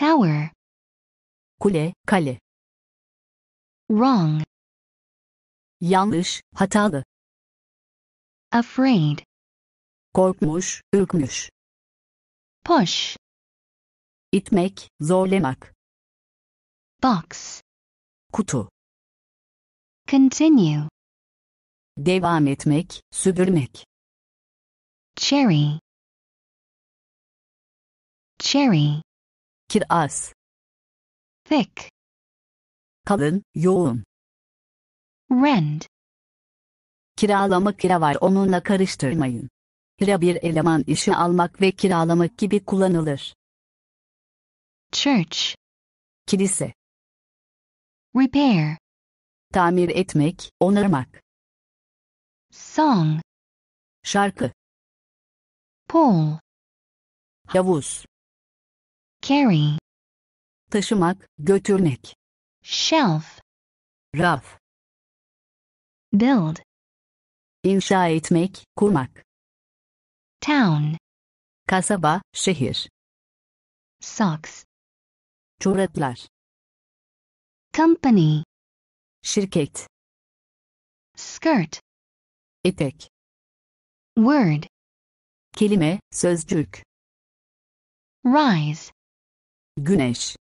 Tower. Kule, kale. Wrong. Yanlış, hatalı. Afraid. Korkmuş, ürkmüş. Push. itmek, zorlamak. Box. Kutu. Continue. Devam etmek, sürdürmek. Cherry. Cherry kiraz thick kalın yoğun rent kiralama kira var onunla karıştırmayın kira bir eleman işi almak ve kiralamak gibi kullanılır church kilise repair tamir etmek onarmak song şarkı pool havuz carry, taşımak, götürmek, shelf, raf, build, inşa etmek, kurmak, town, kasaba, şehir, socks, çoraplar, company, şirket, skirt, etek, word, kelime, sözcük, rise, Güneş.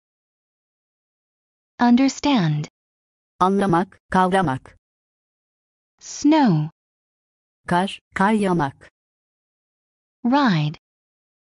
Understand. Anlamak, kavramak. Snow. Kar, kar yağmak. Ride.